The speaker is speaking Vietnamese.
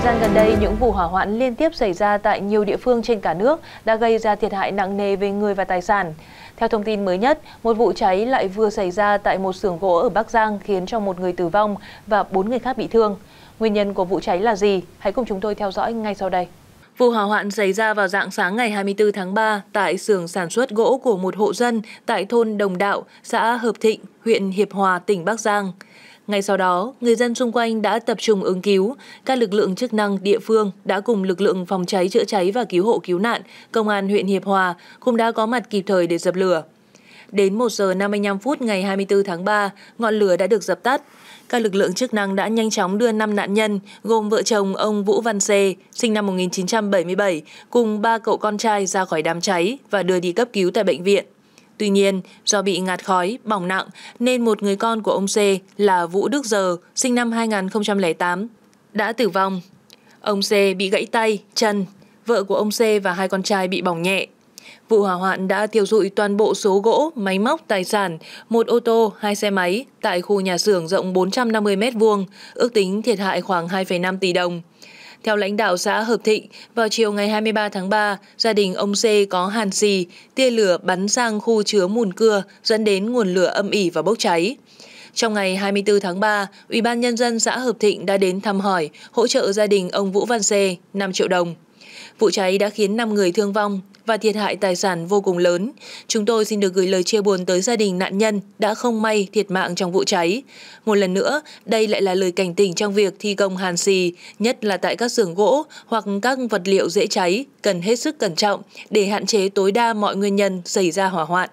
Thời gian gần đây, những vụ hỏa hoạn liên tiếp xảy ra tại nhiều địa phương trên cả nước đã gây ra thiệt hại nặng nề về người và tài sản. Theo thông tin mới nhất, một vụ cháy lại vừa xảy ra tại một xưởng gỗ ở Bắc Giang khiến cho một người tử vong và bốn người khác bị thương. Nguyên nhân của vụ cháy là gì? Hãy cùng chúng tôi theo dõi ngay sau đây. Vụ hỏa hoạn xảy ra vào dạng sáng ngày 24 tháng 3 tại xưởng sản xuất gỗ của một hộ dân tại thôn Đồng Đạo, xã Hợp Thịnh, huyện Hiệp Hòa, tỉnh Bắc Giang. Ngay sau đó, người dân xung quanh đã tập trung ứng cứu. Các lực lượng chức năng địa phương đã cùng lực lượng phòng cháy chữa cháy và cứu hộ cứu nạn, công an huyện Hiệp Hòa cũng đã có mặt kịp thời để dập lửa. Đến 1 giờ 55 phút ngày 24 tháng 3, ngọn lửa đã được dập tắt. Các lực lượng chức năng đã nhanh chóng đưa 5 nạn nhân, gồm vợ chồng ông Vũ Văn Xê, sinh năm 1977, cùng ba cậu con trai ra khỏi đám cháy và đưa đi cấp cứu tại bệnh viện. Tuy nhiên, do bị ngạt khói, bỏng nặng nên một người con của ông C là Vũ Đức Giờ, sinh năm 2008, đã tử vong. Ông C bị gãy tay, chân, vợ của ông C và hai con trai bị bỏng nhẹ. Vụ hỏa hoạn đã thiêu dụi toàn bộ số gỗ, máy móc, tài sản, một ô tô, hai xe máy tại khu nhà xưởng rộng 450 m2, ước tính thiệt hại khoảng 2,5 tỷ đồng. Theo lãnh đạo xã Hợp Thịnh, vào chiều ngày 23 tháng 3, gia đình ông C có hàn xì, tia lửa bắn sang khu chứa mùn cưa dẫn đến nguồn lửa âm ỉ và bốc cháy. Trong ngày 24 tháng 3, Ủy ban Nhân dân xã Hợp Thịnh đã đến thăm hỏi, hỗ trợ gia đình ông Vũ Văn C 5 triệu đồng. Vụ cháy đã khiến 5 người thương vong, và thiệt hại tài sản vô cùng lớn. Chúng tôi xin được gửi lời chia buồn tới gia đình nạn nhân đã không may thiệt mạng trong vụ cháy. Một lần nữa, đây lại là lời cảnh tỉnh trong việc thi công hàn xì, nhất là tại các xưởng gỗ hoặc các vật liệu dễ cháy, cần hết sức cẩn trọng để hạn chế tối đa mọi nguyên nhân xảy ra hỏa hoạn.